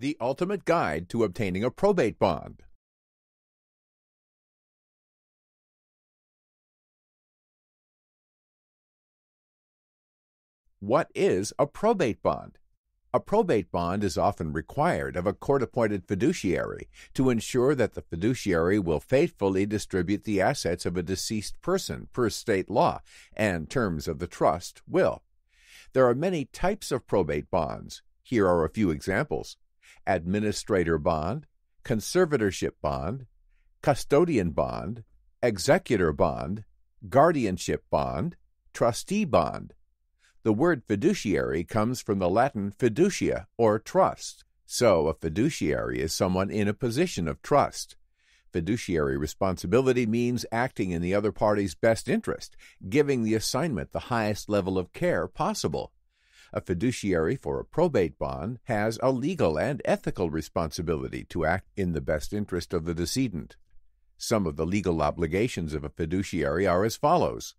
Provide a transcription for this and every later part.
The Ultimate Guide to Obtaining a Probate Bond. What is a probate bond? A probate bond is often required of a court appointed fiduciary to ensure that the fiduciary will faithfully distribute the assets of a deceased person per state law and terms of the trust will. There are many types of probate bonds. Here are a few examples administrator bond, conservatorship bond, custodian bond, executor bond, guardianship bond, trustee bond. The word fiduciary comes from the Latin fiducia, or trust. So, a fiduciary is someone in a position of trust. Fiduciary responsibility means acting in the other party's best interest, giving the assignment the highest level of care possible. A fiduciary for a probate bond has a legal and ethical responsibility to act in the best interest of the decedent. Some of the legal obligations of a fiduciary are as follows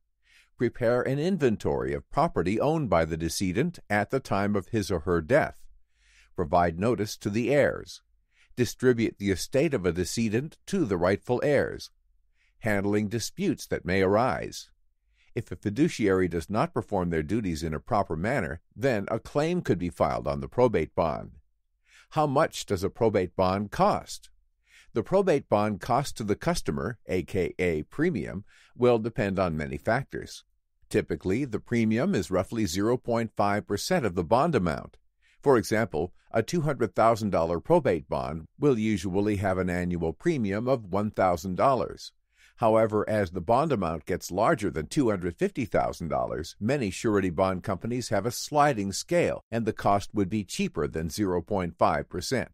prepare an inventory of property owned by the decedent at the time of his or her death, provide notice to the heirs, distribute the estate of a decedent to the rightful heirs, handling disputes that may arise, if a fiduciary does not perform their duties in a proper manner, then a claim could be filed on the probate bond. How much does a probate bond cost? The probate bond cost to the customer, aka premium, will depend on many factors. Typically, the premium is roughly 0.5% of the bond amount. For example, a $200,000 probate bond will usually have an annual premium of $1,000. However, as the bond amount gets larger than $250,000, many surety bond companies have a sliding scale and the cost would be cheaper than 0.5%.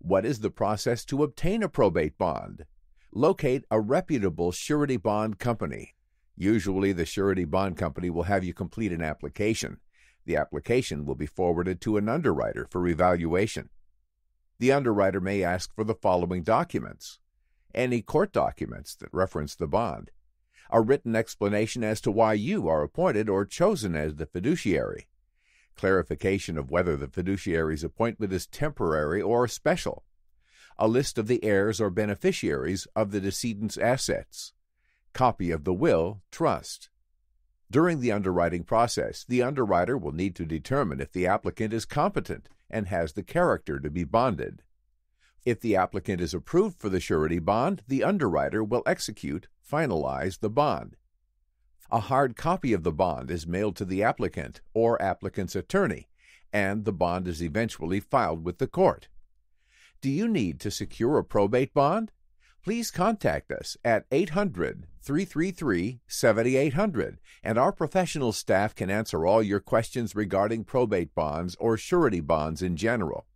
What is the process to obtain a probate bond? Locate a reputable surety bond company. Usually, the surety bond company will have you complete an application. The application will be forwarded to an underwriter for evaluation. The underwriter may ask for the following documents any court documents that reference the bond, a written explanation as to why you are appointed or chosen as the fiduciary, clarification of whether the fiduciary's appointment is temporary or special, a list of the heirs or beneficiaries of the decedent's assets, copy of the will, trust. During the underwriting process, the underwriter will need to determine if the applicant is competent and has the character to be bonded. If the applicant is approved for the surety bond, the underwriter will execute, finalize the bond. A hard copy of the bond is mailed to the applicant or applicant's attorney, and the bond is eventually filed with the court. Do you need to secure a probate bond? Please contact us at 800 333 7800, and our professional staff can answer all your questions regarding probate bonds or surety bonds in general.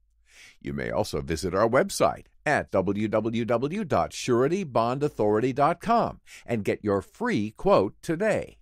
You may also visit our website at www.suretybondauthority.com and get your free quote today.